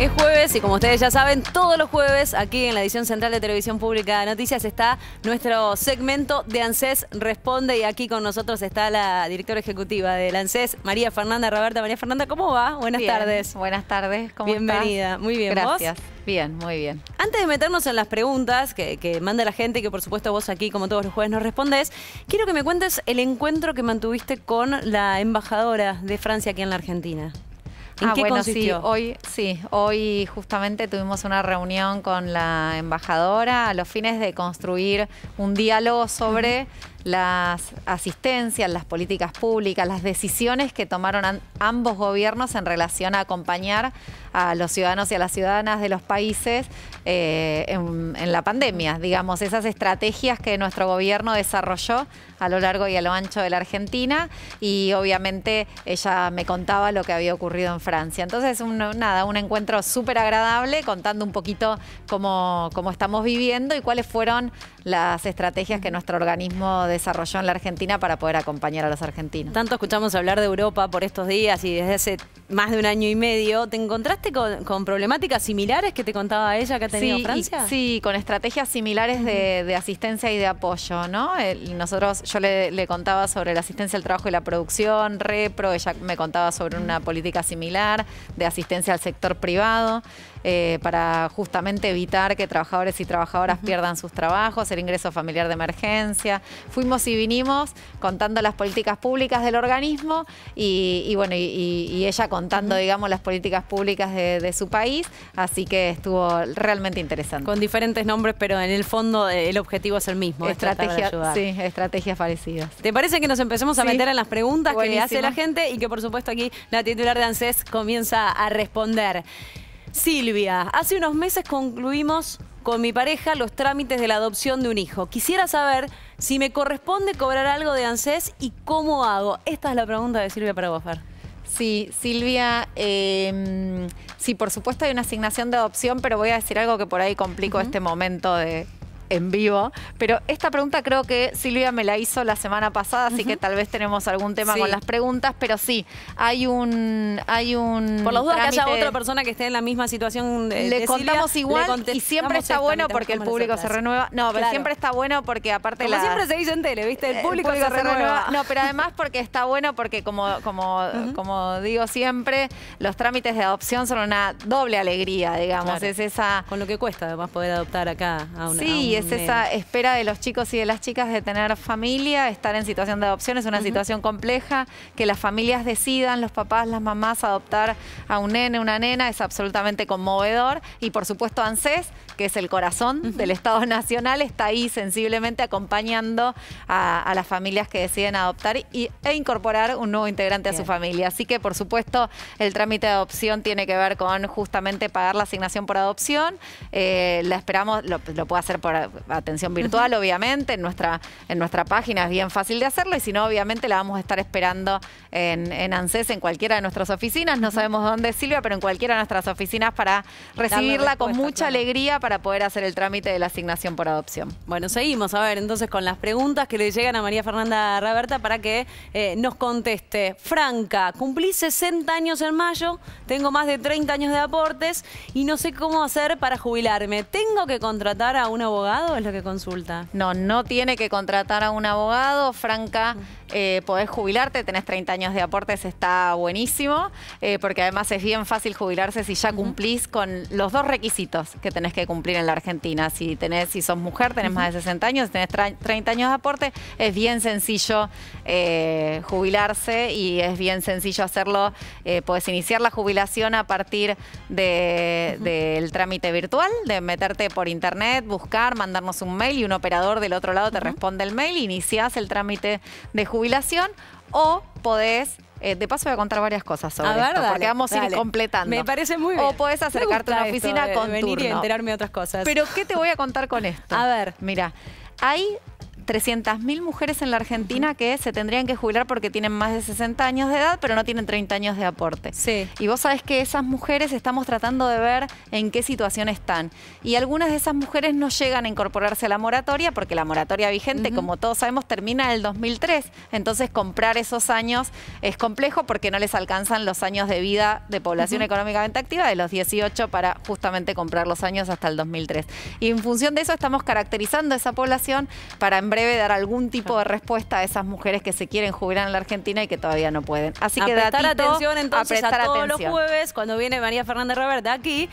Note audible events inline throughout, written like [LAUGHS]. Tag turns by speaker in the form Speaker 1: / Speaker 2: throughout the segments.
Speaker 1: Es jueves y como ustedes ya saben, todos los jueves aquí en la edición central de Televisión Pública de Noticias está nuestro segmento de ANSES Responde y aquí con nosotros está la directora ejecutiva del ANSES, María Fernanda Roberta. María Fernanda, ¿cómo va? Buenas tardes. Buenas tardes, ¿cómo Bienvenida, muy bien. Gracias. Bien, muy bien. Antes de meternos en las preguntas que, manda la gente y que por supuesto vos aquí, como todos los jueves, nos respondes, quiero que me cuentes el encuentro que mantuviste con la embajadora de Francia aquí en la Argentina ah, bueno, sí, hoy,
Speaker 2: sí, hoy justamente tuvimos una reunión con la embajadora a los fines de construir un diálogo sobre las asistencias, las políticas públicas, las decisiones que tomaron ambos gobiernos en relación a acompañar a los ciudadanos y a las ciudadanas de los países eh, en, la pandemia, digamos, esas estrategias que nuestro gobierno desarrolló a lo largo y a lo ancho de la Argentina y obviamente ella me contaba lo que había ocurrido en Francia. Entonces, un, nada, un encuentro súper agradable contando un poquito cómo, cómo estamos viviendo y cuáles fueron las
Speaker 1: estrategias que nuestro organismo desarrolló en la Argentina para poder acompañar a los argentinos. Tanto escuchamos hablar de Europa por estos días y desde hace más de un año y medio, ¿te encontraste con, problemáticas similares que te contaba ella que ha tenido Francia? sí, con estrategias similares de, asistencia y de
Speaker 2: apoyo, ¿no? nosotros, yo le, contaba sobre la asistencia al trabajo y la producción, Repro, ella me contaba sobre una política similar de asistencia al sector privado. Eh, para justamente evitar que trabajadores y trabajadoras pierdan sus trabajos, el ingreso familiar de emergencia. Fuimos y vinimos contando las políticas públicas del organismo y, bueno, y, ella contando, digamos, las políticas públicas de, su país, así
Speaker 1: que estuvo realmente interesante. Con diferentes nombres, pero en el fondo eh, el objetivo es el mismo. Estrategia, sí,
Speaker 2: estrategias parecidas. ¿Te
Speaker 1: parece que nos empecemos a meter en las preguntas que le hace la gente y que por supuesto aquí la titular de ANSES comienza a responder? Silvia, hace unos meses concluimos con mi pareja los trámites de la adopción de un hijo. Quisiera saber si me corresponde cobrar algo de ANSES y cómo hago. Esta es la pregunta de Silvia para vos, Sí, Silvia, eh, sí, por supuesto hay una asignación
Speaker 2: de adopción, pero voy a decir algo que por ahí complico este momento de, en vivo. Pero esta pregunta creo que Silvia me la hizo la semana pasada, así que tal vez tenemos algún tema con las preguntas, pero sí, hay un. Hay un Por las dudas que haya otra
Speaker 1: persona que esté en la misma situación. Eh, de, le contamos igual y siempre está bueno porque el público se renueva. No, pero siempre está bueno porque
Speaker 2: aparte como la. siempre se dice
Speaker 1: en tele, ¿viste? El público, se, renueva. No, pero además
Speaker 2: porque está bueno porque como, como, como digo siempre, los trámites de adopción son una doble alegría, digamos. Es esa.
Speaker 1: Con lo que cuesta además poder adoptar acá a una. Sí, es esa
Speaker 2: espera de los chicos y de las chicas de tener familia, estar en situación de adopción, es una situación compleja, que las familias decidan, los papás, las mamás, adoptar a un nene, una nena, es absolutamente conmovedor. Y por supuesto ANSES, que es el corazón del Estado Nacional, está ahí sensiblemente acompañando a, las familias que deciden adoptar y, e incorporar un nuevo integrante a su familia. Así que por supuesto el trámite de adopción tiene que ver con justamente pagar la asignación por adopción. Eh, la esperamos, lo, lo puede hacer por, atención virtual, obviamente, en nuestra, en nuestra página es bien fácil de hacerlo y si no, obviamente la vamos a estar esperando en, ANSES, en cualquiera de nuestras oficinas, no sabemos dónde Silvia, pero en cualquiera de nuestras oficinas para recibirla con mucha alegría para poder hacer el trámite de la asignación por adopción.
Speaker 1: Bueno, seguimos a ver entonces con las preguntas que le llegan a María Fernanda Raberta para que eh, nos conteste. Franca, cumplí 60 años en mayo, tengo más de 30 años de aportes y no sé cómo hacer para jubilarme. ¿Tengo que contratar a un abogado? es lo que consulta? No, no tiene que contratar a un abogado. Franca eh, podés jubilarte, tenés 30 años de aportes,
Speaker 2: está buenísimo, eh, porque además es bien fácil jubilarse si ya cumplís con los dos requisitos que tenés que cumplir en la Argentina. Si tenés, si sos mujer, tenés más de 60 años, tenés 30 años de aporte, es bien sencillo eh, jubilarse y es bien sencillo hacerlo. podés iniciar la jubilación a partir del trámite virtual, de meterte por internet, buscar, mandarnos un mail y un operador del otro lado te responde el mail, iniciás el trámite de jubilación jubilación o podés eh, de paso voy a contar varias cosas sobre esto, porque vamos a ir completando. Me parece muy bien. O podés acercarte a una oficina con con venir y enterarme
Speaker 1: de otras cosas. Pero
Speaker 2: ¿qué te voy a contar con [LAUGHS] esto? A ver. Mira, hay 300.000 mujeres en la Argentina que se tendrían que jubilar porque tienen más de 60 años de edad, pero no tienen 30 años de aporte. Y vos sabés que esas mujeres estamos tratando de ver en qué situación están. Y algunas de esas mujeres no llegan a incorporarse a la moratoria porque la moratoria vigente, como todos sabemos, termina en el 2003. Entonces comprar esos años es complejo porque no les alcanzan los años de vida de población económicamente activa de los 18 para justamente comprar los años hasta el 2003. Y en función de eso estamos caracterizando esa población para en breve debe dar algún tipo de respuesta a esas mujeres que se quieren jubilar en la Argentina y que todavía no pueden. Así que prestar atención entonces a, todos los
Speaker 1: jueves cuando viene María Fernández Roberta aquí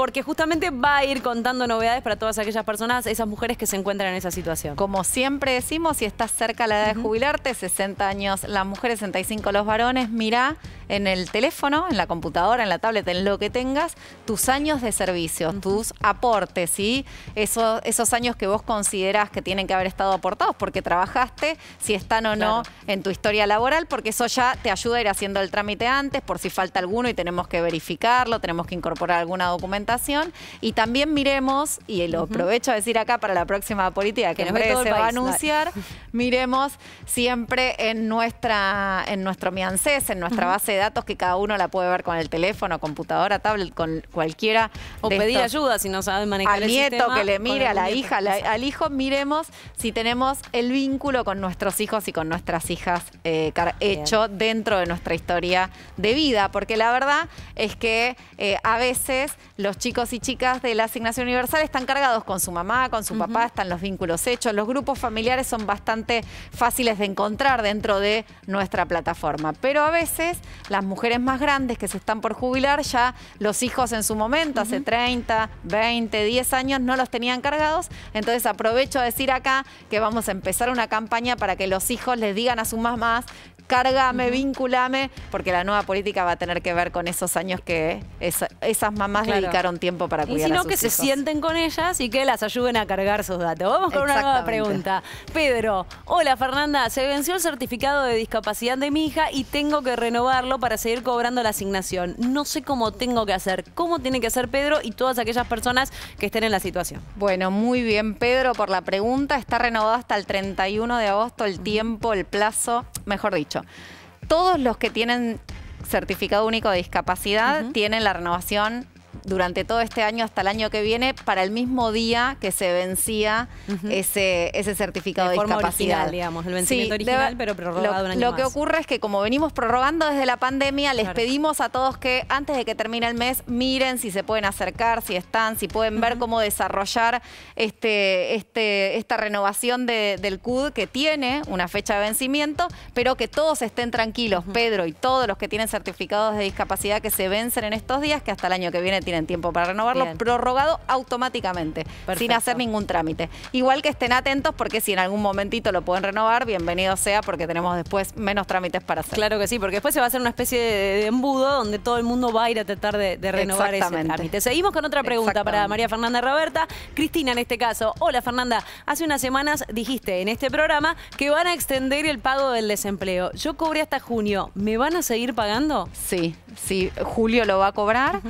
Speaker 1: porque justamente va a ir contando novedades para todas aquellas personas, esas mujeres que se encuentran en esa situación. Como
Speaker 2: siempre decimos, si estás cerca a la edad de jubilarte, 60 años las mujeres, 65 los varones, mira en el teléfono, en la computadora, en la tablet, en lo que tengas, tus años de servicio, tus aportes, ¿sí? Esos, esos años que vos considerás que tienen que haber estado aportados porque trabajaste, si están o no en tu historia laboral, porque eso ya te ayuda a ir haciendo el trámite antes, por si falta alguno y tenemos que verificarlo, tenemos que incorporar alguna documentación y también miremos, y lo aprovecho a decir acá para la próxima política que, se va a anunciar, [LAUGHS] miremos siempre en nuestra en nuestro miancés, en nuestra base de datos que cada uno la puede ver con el teléfono, computadora, tablet, con cualquiera. O pedir ayuda
Speaker 1: si no sabe manejar al nieto que le mire, a la hija, al
Speaker 2: hijo, miremos si tenemos el vínculo con nuestros hijos y con nuestras hijas eh, hecho dentro de nuestra historia de vida, porque la verdad es que eh, a veces los chicos y chicas de la asignación universal están cargados con su mamá, con su papá, están los vínculos hechos. Los grupos familiares son bastante fáciles de encontrar dentro de nuestra plataforma. Pero a veces las mujeres más grandes que se están por jubilar, ya los hijos en su momento, hace 30, 20, 10 años, no los tenían cargados. Entonces aprovecho a decir acá que vamos a empezar una campaña para que los hijos les digan a sus mamás cárgame, vínculame, porque la nueva política va a tener que ver con esos años que esas mamás dedicaron tiempo para cuidar. Y si que se sienten
Speaker 1: con ellas y que las ayuden a cargar sus datos. Vamos con una nueva pregunta. Pedro, hola Fernanda, se venció el certificado de discapacidad de mi hija y tengo que renovarlo para seguir cobrando la asignación. No sé cómo tengo que hacer, cómo tiene que hacer Pedro y todas aquellas personas que estén en la situación.
Speaker 2: Bueno, muy bien Pedro por la pregunta. Está renovado hasta el 31 de agosto el tiempo, el plazo, mejor dicho todos los que tienen certificado único de discapacidad tienen la renovación durante todo este año hasta el año que viene para el mismo día que se vencía ese, ese certificado de, discapacidad. digamos, el vencimiento original, pero prorrogado lo, un año Lo que ocurre es que como venimos prorrogando desde la pandemia, les pedimos a todos que antes de que termine el mes, miren si se pueden acercar, si están, si pueden ver cómo desarrollar este, este, esta renovación del CUD que tiene una fecha de vencimiento, pero que todos estén tranquilos, Pedro y todos los que tienen certificados de discapacidad que se vencen en estos días, que hasta el año que viene tienen tienen tiempo para renovarlo, prorrogado automáticamente, sin hacer ningún trámite. Igual que estén atentos porque si en
Speaker 1: algún momentito lo pueden renovar, bienvenido sea porque tenemos después menos trámites para hacer. Claro que sí, porque después se va a hacer una especie de, embudo donde todo el mundo va a ir a tratar de, renovar ese trámite. Seguimos con otra pregunta para María Fernanda Roberta. Cristina en este caso. Hola Fernanda, hace unas semanas dijiste en este programa que van a extender el pago del desempleo. Yo cobré hasta junio, ¿me van a seguir pagando? Sí,
Speaker 2: sí, Julio lo va a cobrar.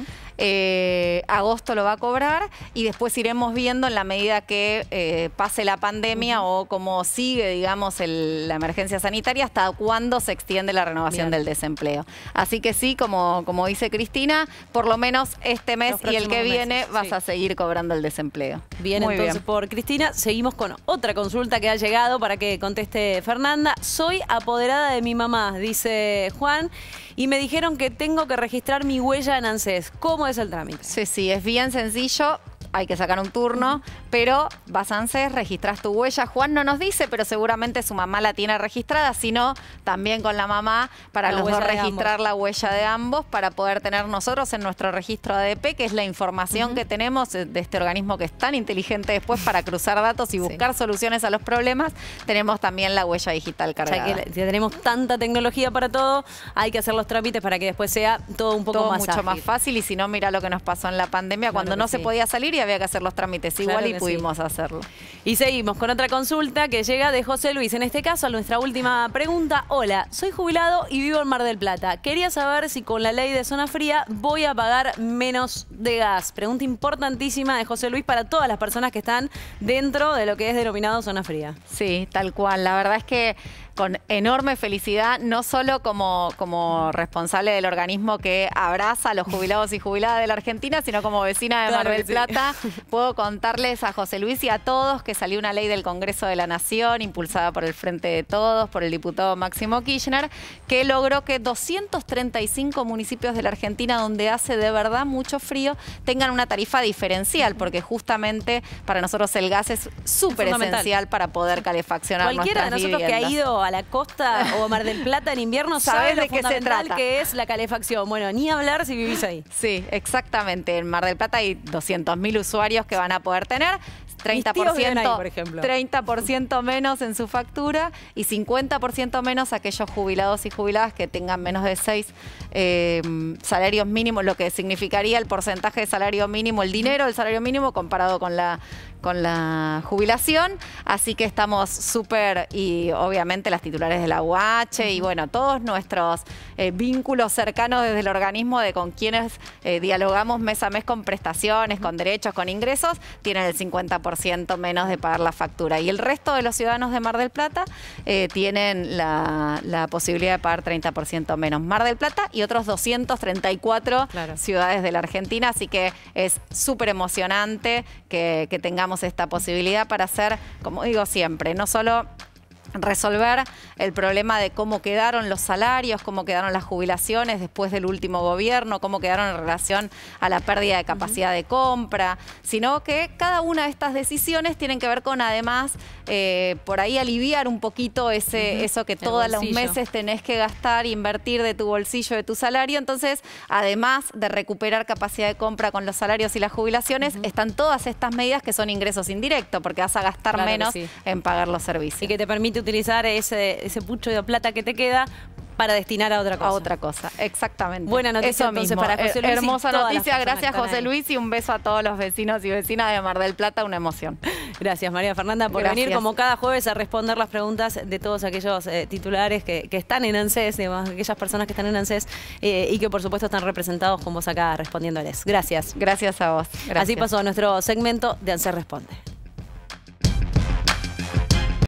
Speaker 2: Eh, agosto lo va a cobrar y después iremos viendo en la medida que eh, pase la pandemia o cómo sigue, digamos, la emergencia sanitaria, hasta cuándo se extiende la renovación del desempleo. Así que sí, como, dice Cristina, por lo menos este mes y el que viene vas a seguir cobrando el desempleo. Bien, entonces
Speaker 1: por Cristina, seguimos con otra consulta que ha llegado para que conteste Fernanda. Soy apoderada de mi mamá, dice Juan, y me dijeron que tengo que registrar mi huella en ANSES. ¿Cómo es el trámite. Sí, sí, es bien
Speaker 2: sencillo hay que sacar un turno, pero vas a ANSES, registras tu huella. Juan no nos dice, pero seguramente su mamá la tiene registrada, sino también con la mamá para los dos registrar la huella de ambos para poder tener nosotros en nuestro registro ADP, que es la información que tenemos eh, de este organismo que es tan inteligente después para cruzar datos y buscar soluciones a los problemas. Tenemos también la huella digital cargada. sea que, tenemos tanta tecnología para todo, hay que hacer los trámites para que después sea todo un poco más mucho más fácil y si no, mira lo que nos pasó en la pandemia cuando no se podía
Speaker 1: salir había que hacer los trámites igual y pudimos hacerlo. Y seguimos con otra consulta que llega de José Luis. En este caso, nuestra última pregunta. Hola, soy jubilado y vivo en Mar del Plata. Quería saber si con la ley de zona fría voy a pagar menos de gas. Pregunta importantísima de José Luis para todas las personas que están dentro de lo que es denominado zona fría. Sí, tal cual. La verdad es que con enorme felicidad, no solo como, como
Speaker 2: responsable del organismo que abraza a los jubilados y jubiladas de la Argentina, sino como vecina de Mar del Plata. Puedo contarles a José Luis y a todos que salió una ley del Congreso de la Nación, impulsada por el Frente de Todos, por el diputado Máximo Kirchner, que logró que 235 municipios de la Argentina, donde hace de verdad mucho frío, tengan una tarifa diferencial, porque justamente para nosotros el gas es súper esencial para poder
Speaker 1: calefaccionar Cualquiera nuestras la costa o a Mar del Plata en invierno, [LAUGHS] sabes de lo qué se que es la calefacción. Bueno, ni hablar si vivís ahí. Sí, exactamente. En Mar del Plata hay
Speaker 2: 200.000 usuarios que van a poder tener. 30%, por ejemplo. 30 menos en su factura y 50% menos aquellos jubilados y jubiladas que tengan menos de 6 eh, salarios mínimos, lo que significaría el porcentaje de salario mínimo, el dinero del salario mínimo comparado con la con la jubilación, así que estamos súper y obviamente las titulares de la UH y bueno, todos nuestros eh, vínculos cercanos desde el organismo de con quienes eh, dialogamos mes a mes con prestaciones, con derechos, con ingresos, tienen el 50% menos de pagar la factura y el resto de los ciudadanos de Mar del Plata eh, tienen la, posibilidad de pagar 30% menos. Mar del Plata y otros 234 ciudades de la Argentina, así que es súper emocionante que tengamos esta posibilidad para hacer, como digo siempre, no solo resolver el problema de cómo quedaron los salarios, cómo quedaron las jubilaciones después del último gobierno, cómo quedaron en relación a la pérdida de capacidad de compra, sino que cada una de estas decisiones tienen que ver con además eh, por ahí aliviar un poquito ese, eso que todos los meses tenés que gastar, invertir de tu bolsillo, de tu salario. Entonces, además de recuperar capacidad de compra con los salarios y las jubilaciones, están todas estas medidas que son ingresos indirectos, porque vas a gastar menos en pagar los
Speaker 1: servicios. Y que te permite utilizar ese, ese pucho de plata que te queda para destinar a otra cosa. A otra cosa, exactamente. Buena noticia entonces para José eh, Luis. hermosa noticia, gracias José
Speaker 2: Luis y un beso a todos los vecinos y
Speaker 1: vecinas de Mar del Plata, una emoción. [LAUGHS] Gracias María Fernanda por venir como cada jueves a responder las preguntas de todos aquellos eh, titulares que, están en ANSES, de aquellas personas que están en ANSES eh, y que por supuesto están representados con vos acá respondiéndoles. Gracias. Gracias a vos. Así pasó nuestro segmento de ANSES Responde.